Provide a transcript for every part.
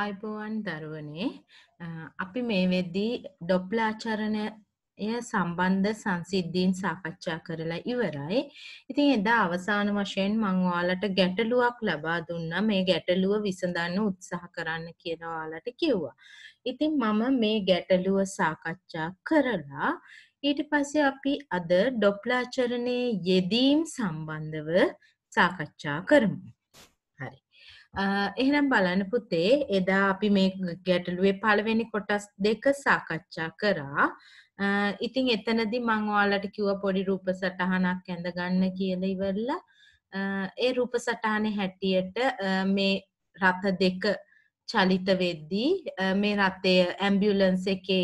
ආයිබෝවන් දරුවනේ අපි මේ වෙද්දී ඩොප්ලාචරණය සම්බන්ධ සංසිද්ධීන් සාකච්ඡා කරලා ඉවරයි. ඉතින් එදා අවසාන වශයෙන් මං ඔයාලට ගැටලුවක් ලබා දුන්නා. මේ ගැටලුව විසඳන්න උත්සාහ කරන්න කියලා ඔයාලට කිව්වා. ඉතින් මම මේ ගැටලුව සාකච්ඡා කරලා ඊට පස්සේ අපි අද ඩොප්ලාචරණයේ යෙදීම් සම්බන්ධව සාකච්ඡා කරමු. හරි. එහෙනම් බලන්න පුතේ එදා අපි මේ ගැටලුවේ පළවෙනි කොටස් දෙක සාකච්ඡා කරා. ඉතින් එතනදී මම ඔයාලට කිව්වා පොඩි රූප සටහනක් ඇඳගන්න කියලා ඉවරලා ඒ රූප සටහනේ හැටියට මේ රථ දෙක චලිත වෙද්දී මේ රථය ඇම්බියුලන්ස් එකේ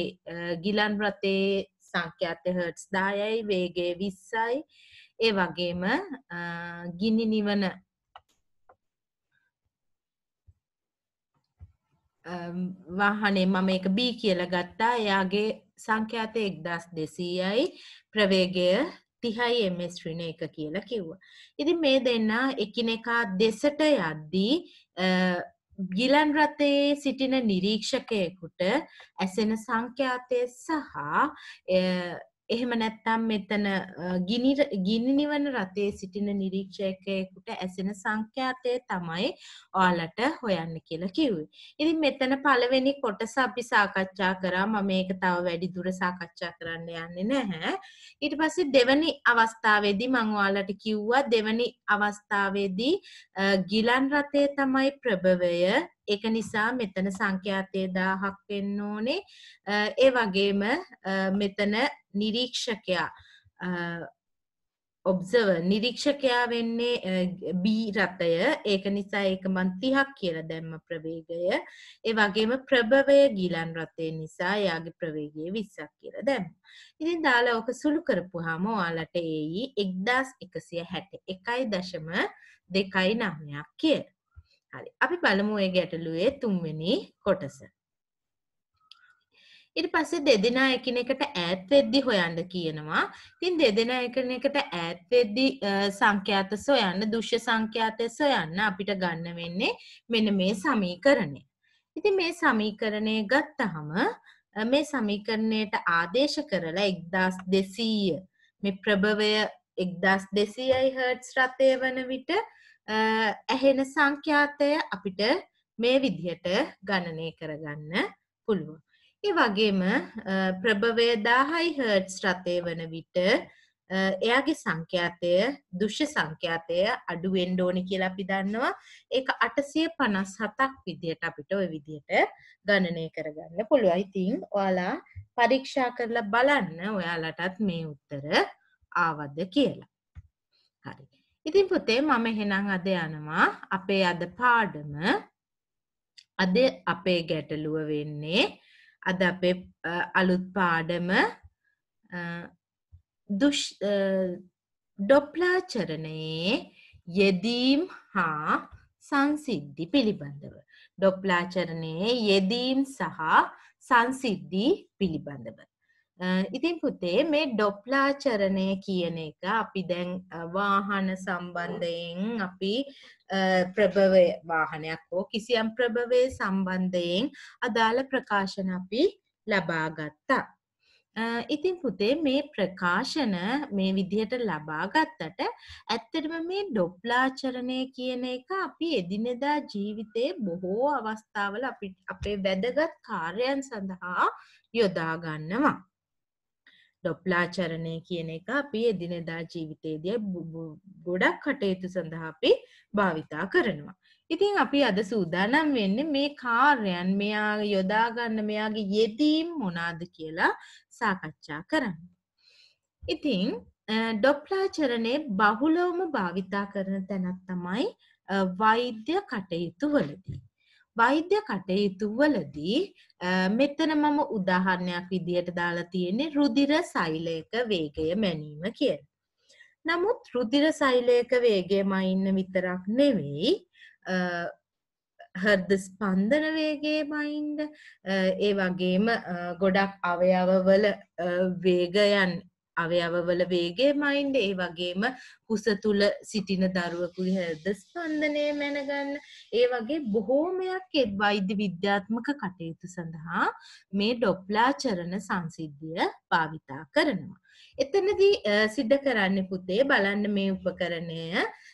ගිලන් රථයේ සංඛ්‍යාත හර්ට්ස් 10යි වේගය 20යි ඒ වගේම ගිනි නිවන වාහනේ මම එක බී කියල ගත්තා එයාගේ සංඛ්‍යාත එක්දස් දෙසීයයි ප්‍රවේගය තිහයි එමස්්‍රින එක කියලා කිව්ව. ඉති මේ දෙන්න එකනෙකා දෙසට යද්දී ගිලන් රථයේ සිටින නිරීක්ෂකයකුට ඇසෙන සංඛ්‍යාතය සහ එහෙම නැත්තම් මෙතන ගිනිනිවන රතේ සිටින නිරීක්ෂයකයකුට ඇසෙන සංඛ්‍යාතය තමයි ඔයාලට හොයන්න කියලා කිව්වේ. ඉතින් මෙතන පළවෙනි කොටස අපි සාකච්ඡා කරා මම මේක තව වැඩි දුර සාකච්ඡා කරන්න යන්නේ නැහැ. ඊට පස්සේ දෙවැනි අවස්ථාවේදී මම ඔයාලට කිව්වා දෙවැනි අවස්ථාවේදී ගිලන් රතේ තමයි ප්‍රභවය ඒක නිසා මෙතන සංඛ්‍යාතය දාහක් වෙන්න ඕනේ ඒ වගේම මෙතන නිරීක්ෂකයා ඔබ්සව නිරීක්ෂකයා වෙන්නේ බී රථය ඒක නිසා ඒක මන් 30ක් කියලා දැම්ම ප්‍රවේගය ඒ වගේම ප්‍රභවය ගිලන් රථය නිසා එයාගේ ප්‍රවේගය 20ක් කියලා දැම්ම. ඉතින් දාලා ඔක සුළු කරපුවාම ඔයාලට එයි 1161.2.9ක් කියලා. හරි අපි බලමු ඒ ගැටලුවේ තුන්වෙනි කොටස. ඊට පස්සේ දෙදෙනා එකිනෙකට ඈත් වෙද්දි හොයන්න කියනවා. ඉතින් දෙදෙනා එකිනෙකට ඈත් වෙද්දි සංඛ්‍යාත සොයන්න, දුෂ්‍ය සංඛ්‍යාතය සොයන්න අපිට ගන්න වෙන්නේ මෙන්න මේ සමීකරණය. ඉතින් මේ සමීකරණය ගත්තහම මේ සමීකරණයට ආදේශ කරලා 1200 මේ ප්‍රභවය 1200යි හර්ට්ස් රටේ වන විට ඇහෙන සංඛ්‍යාතය අපිට මේ විදිහට ගණනය කරගන්න පුළුවන්. ඒ වගේම ප්‍රභවය 1000යි හර්ට්ස් රටේ වන විට එයාගේ සංඛ්‍යාතය දුෂ්‍ය සංඛ්‍යාතය අඩු වෙන්න ඕනේ කියලා අපි දන්නවා. ඒක 857ක් විදිහට අපිට ওই විදිහට ගණනය කරගන්න පුළුවන්. ඉතින් ඔයාලා පරීක්ෂා කරලා බලන්න ඔයාලටත් මේ උත්තර ආවද කියලා. හරි. ඉතින් පුතේ මම එහෙනම් අද යනවා අපේ අද පාඩම අද අපේ ගැටලුව වෙන්නේ අද අපේ අලුත් පාඩම ඩොප්ලා චරණයේ යෙදීම් හා සංසිද්ධි පිළිබඳව ඩොප්ලා චරණයේ යෙදීම් සහ සංසිද්ධි පිළිබඳව ඉතින් පුතේ මේ ඩොප්ලා චරණය කියන එක අපි දැන් වාහන සම්බන්ධයෙන් අපි ප්‍රභවය වාහනයක් හෝ කිසියම් ප්‍රභවය සම්බන්ධයෙන් අදාළ ප්‍රකාශන අපි ලබාගත්තා. ඉතින් පුතේ මේ ප්‍රකාශන මේ විදිහට ලබා ගත්තට ඇත්තටම මේ ඩොප්ලාචරණය කියන එක අපි එදිනෙදා ජීවිතයේ බොහෝ අවස්ථාවල අපේ වැදගත් කාර්යයන් සඳහා යොදා ගන්නවා. ඩොප්ලාචරණය කියන එක අපි එදිනෙදා ජීවිතයේදී ගොඩක් කටයුතු සඳහා අපි භාවිතා කරනවා. ඉතින් අපි අද සූදානම් වෙන්නේ මේ කාර්යයන් මෙයා යොදා ගන්න මෙයාගේ යෙදීම් මොනවාද කියලා සාකච්ඡා කරන්න. ඉතින් ඩොප්ලාචරණේ බහුලවම භාවිතා කරන තැනක් තමයි වෛද්‍ය කටයුතු වලදී. වෛද්‍ය කටයුතු වලදී මෙතන මම උදාහරණයක් විදියට දාලා තියෙන්නේ රුධිර සෛලයක වේගය මැනීම කියලා. නමුත් රුධිර සෛලයක වේගයම ඉන්න විතරක් නෙවෙයි හර්ද ස්පන්දන වේගයමයින්ද ඒ වගේම ගොඩක් අවයවවල වේගයන් අවයවවල වේගේ මයින්ඩ ඒ වගේම කුස තුළ සිටින දරුවකු හැද ස්පන්ධනය මැනගන්න ඒ වගේ බොහෝමයක් එත් වෛද්‍ය විද්‍යාත්මක කටයුතු සඳහා මේ ඩොප්ලා චරණ සංසිද්ධිය භාවිතා කරනවා. එතනදී සිද්ධ කරන්න පුතේ බලන්න මේ උපකරණය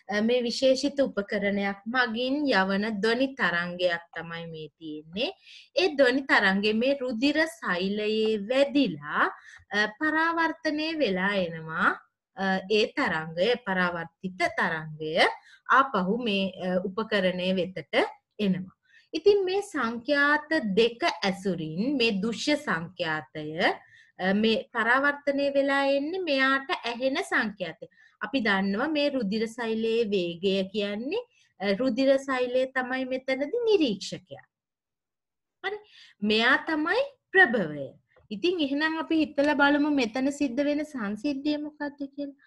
මේ විශේෂිත උපකරණයක් මගින් යවන දොනි තරංගයක් තමයි මේ තියෙන්නේ. ඒ දොනි තරංගේ මේ රුධිර සෛලයේ වැදිලා පරාවර්තනය වෙලා එනවා. ඒ තරංගය පරාවර්තිත තරංගය ආපහු මේ උපකරණය වෙතට එනවා. ඉතින් මේ සංඛ්‍යාත දෙක ඇසුරින් මේ දුෂ්‍ය සංඛ්‍යාතය මේ පරාවර්තනය වෙලා එන්නේ මෙයාට ඇහෙන සංඛ්‍යාතය. අපි දන්නවා මේ රුදිර සෛලයේ වේගය කියන්නේ රුදිර සෛලය තමයි මෙතනදී නිරීක්ෂකයා. හරි. මෙයා තමයි ප්‍රභවය. ඉතින් එහෙනම් අපි හිතලා බලමු මෙතන සිද්ධ වෙන සංසිද්ධිය මොකක්ද කියලා.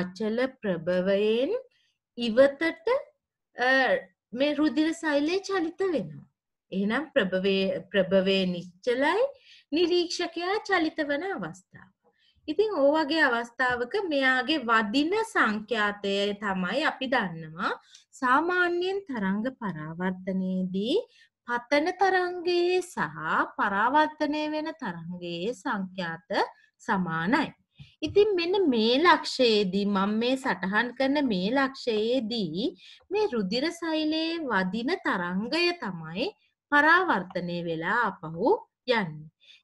අචල ප්‍රභවයෙන් ඉවතට මේ රුදිර සෛලය චලිත වෙනවා. එහෙනම් ප්‍රභවයේ ප්‍රභවයේ නිශ්චලයි නිරීක්ෂකයා චලිත වන අවස්ථාව. ඉතින් ඕවගේ අවස්ථාවක මෙයාගේ වදින සංඛ්‍යාතය තමයි අපි දන්නවා සාමාන්‍යයෙන් තරංග පරාවර්තනයේදී පතන තරංගයේ සහ පරාවර්තනය වෙන තරංගයේ සංඛ්‍යාත සමානයි. ඉතින් මෙන්න මේ ලක්ෂයේදී මම මේ සටහන් කරන මේ ලක්ෂයේදී මේ රුධිර සෛලයේ වදින තරංගය තමයි පරාවර්තනය වෙලා අපහු යන්න.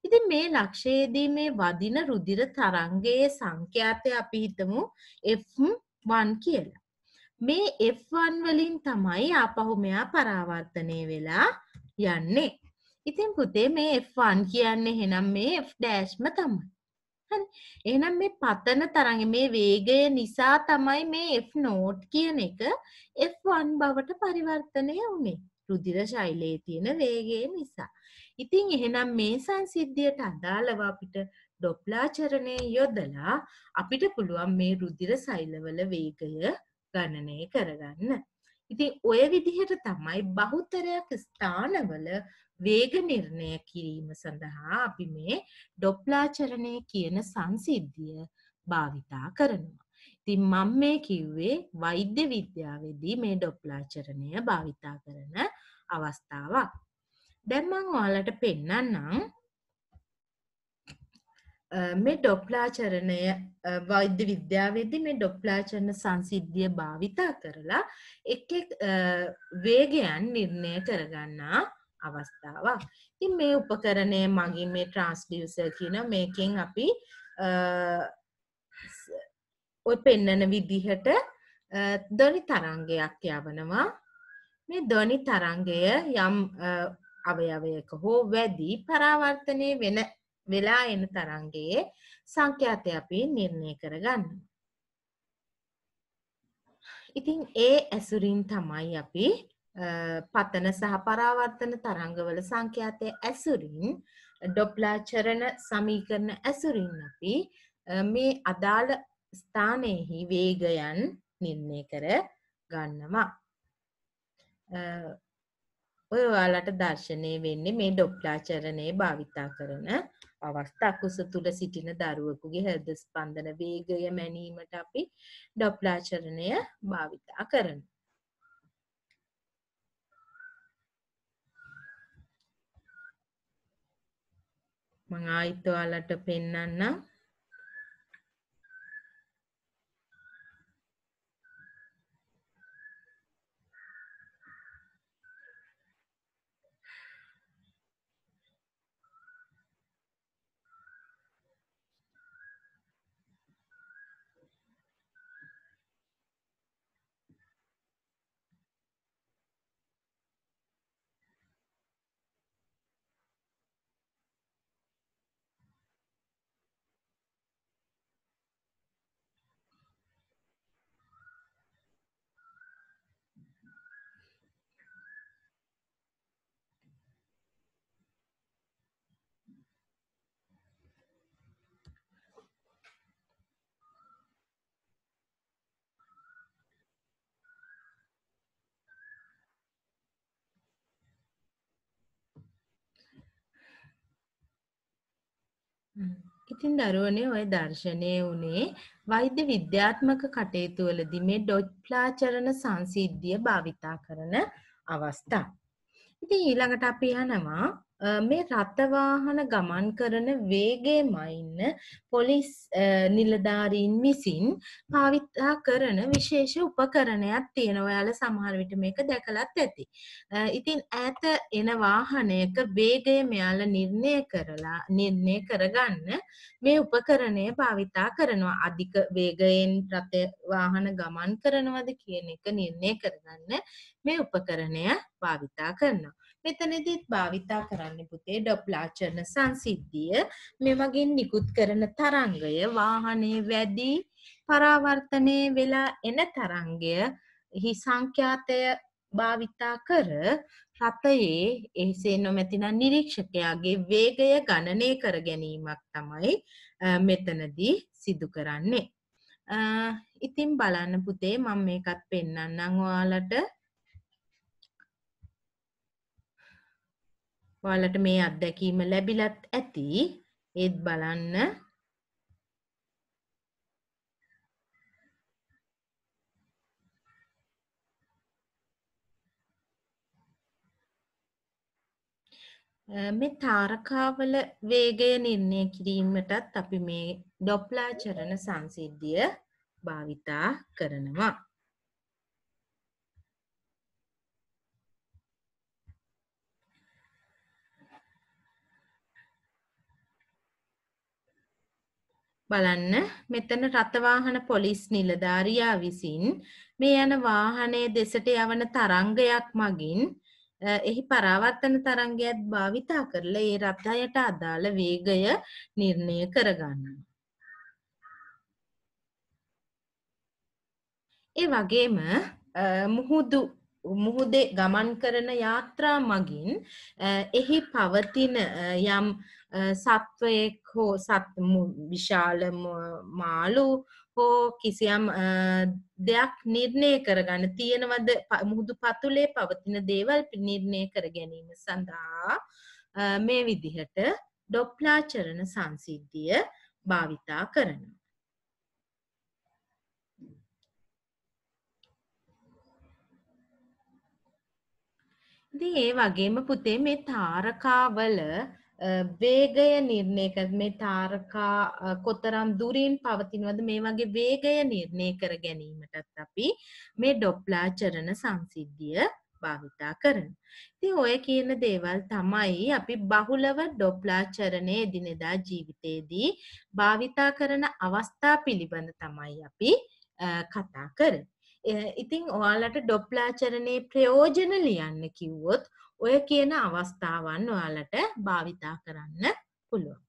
ඉතින් මේ ලක්ෂයේදී මේ වදින රුධිර තරංගයේ සංඛ්‍යාතය අපි හිතමු F1 කියලා. මේ F1 වලින් තමයි ආපහු මෙයා පරාවර්තනය වෙලා යන්නේ. ඉතින් පුතේ මේ F1 කියන්නේ එහෙනම් මේ F-ම තමයි. හරි. එහෙනම් මේ පතන තරංග මේ වේගය නිසා තමයි මේ F0 කියන එක F1 බවට පරිවර්තනය වුනේ. රුධිර ශෛලයේ තියෙන වේගය නිසා. ඉතින් එහෙනම් මේ සංසිද්ධියට අදාළව අපිට ඩොප්ලා චරණය යොදලා අපිට පුළුවන් මේ රුධිර ශෛලවල වේගය ගණනය කරගන්න. ඉතින් ඔය විදිහට තමයි බහුතරයක් ස්ථානවල වේග නිර්ණය කිරීම සඳහා අපි මේ ඩොප්ලා චරණය කියන සංසිද්ධිය භාවිතා කරනවා. ඉතින් මම මේ කිව්වේ වෛද්‍ය විද්‍යාවේදී මේ ඩොප්ලාචරණය භාවිතා කරන අවස්ථාවක්. දැන් මම ඔයාලට පෙන්නන්නම් මේ ඩොප්ලා චරණය වෛද්‍ය විද්‍යාවේදී මේ ඩොප්ලා චරණ සංසිද්ධිය භාවිතා කරලා එක් එක් වේගයන් නිර්ණය කරගන්නා අවස්ථාවක්. ඉතින් මේ උපකරණය මගින් මේ ට්‍රාන්ස්ඩියුසර් කියන මේකෙන් අපි ඔය පෙන්නන විදිහට ධනි තරංගයක් යවනවා මේ ධ්වනි තරංගය යම් අවයවයක හෝ වැඩි පරාවර්තනය වෙන වෙලා එන තරංගයේ සංඛ්‍යාතය අපි නිර්ණය කරගන්න. ඉතින් ඒ ඇසුරින් තමයි අපි පතන සහ පරාවර්තන තරංගවල සංඛ්‍යාතය ඇසුරින් ඩොප්ලා චරණ සමීකරණ ඇසුරින් අපි මේ අදාළ ස්ථානයෙහි වේගයන් නිර්ණය කර ගන්නවා. ඔය ඔයාලට දර්ශනය වෙන්නේ මේ ඩොප්ලාචරණය භාවිතා කරන අවස්ථා කුස තුළ සිටින දරුවකුගේ හද ස්පන්දන වේගය මැනීමට අපි ඩොප්ලාචරණය භාවිතා කරන. මං ආයිත් ඔයාලට පෙන්නන්නම් ඉතින් දරුවනේ ඔය දර්ශනය වනේ වෛද්‍ය විද්‍යාත්මක කටයුතුවලදි මේ ඩොච්ලාචරණ සංසිද්ධිය භාවිතා කරන අවස්ථා. ඉතින් ඊළඟට අපි යනවා මේ රථවාහන ගමන් කරන වේගේ මයින්න පොලිස් නිලධාරීන් විසින් පාවිත්තා කරන විශේෂ උපකරණයක් තියෙන ඔයාල සමහර විට මේක දැකලත් ඇති. ඉතින් ඈත එන වාහනයක වේගය මෙයාල නිර්ණය කරලා නිර්ණය කරගන්න මේ උපකරණය භාවිතා කරනවා අධික වේගයෙන් රථ වාහන ගමන් කරනවද කියන එක නිර්ණය කරගන්න මේ උපකරණය භාවිතා කරනවා. මෙතනදිත් භාවිතා කරන්න පුතේ ඩොප්ලාචරණ සංසිද්ධිය මේ වගේ නිකුත් කරන තරංගය වාහනේ වැඩි පරාවර්තනය වෙලා එන තරංගය හි සංඛ්‍යාතය භාවිතා කර රථයේ එසේ නොමැතිනම් නිරීක්ෂකයාගේ වේගය ගණනය කර ගැනීමක් තමයි මෙතනදී සිදු කරන්නේ. ඉතින් බලන්න පුතේ මම මේකත් පෙන්වන්නම් ඔයාලට ඔයාලට මේ අත්දැකීම ලැබිලත් ඇති. ඒත් බලන්න මේ තාරකාවල වේගය නිර්ණය කිරීමටත් අපි මේ ඩොප්ලා චරණ සංසිද්ධිය භාවිතා කරනවා. බලන්න මෙතන රථවාහන පොලිස් නිලධාරියා විසින් මේ යන වාහනය දෙසට යවන තරංගයක් මගින් එහි පරාවර්තන තරංගයත් භාවිතා කරලා ඒ රථයට අදාළ වේගය නිර්ණය කරගන්නවා. ඒ වගේම මුහුදු මුහුදේ ගමන් කරන යාත්‍රා මගින් එහි පවතින යම් සත්වයෙක් හෝ සත් විශාල මාළු හෝ කිසියම් දෙයක් නිර්ණය කරගන්න තියෙනවද මුහුදු පතුලේ පවතින දේවල් නිර්ණය කර ගැනීම සඳහා මේ විදිහට ඩොප්ලාචරණ සංසිද්ධිය භාවිතා කරනවා. ඉතින් ඒ වගේම පුතේ මේ තාරකාවල වේගය නිර්ණය කර මේ තාරකා කොතරම් දුරින් පවතිනවද මේ වගේ වේගය නිර්ණය කර ගැනීමටත් අපි මේ ඩොප්ලා චරණ සංසිද්ධිය භාවිතා කරන. ඉතින් ඔය කියන දේවල් තමයි අපි බහුලව ඩොප්ලා චරණයේ එදිනෙදා ජීවිතයේදී භාවිතා කරන අවස්ථා පිළිබඳ තමයි අපි කතා කරන්නේ. ඉතිං ඔයාලට ඩොප්ලා චරණය ප්‍රයෝජන ලියන්න කිව්වොත් ඔය කියන අවස්ථාවන් ඔයාලට භාවිතා කරන්න පුළුවන්.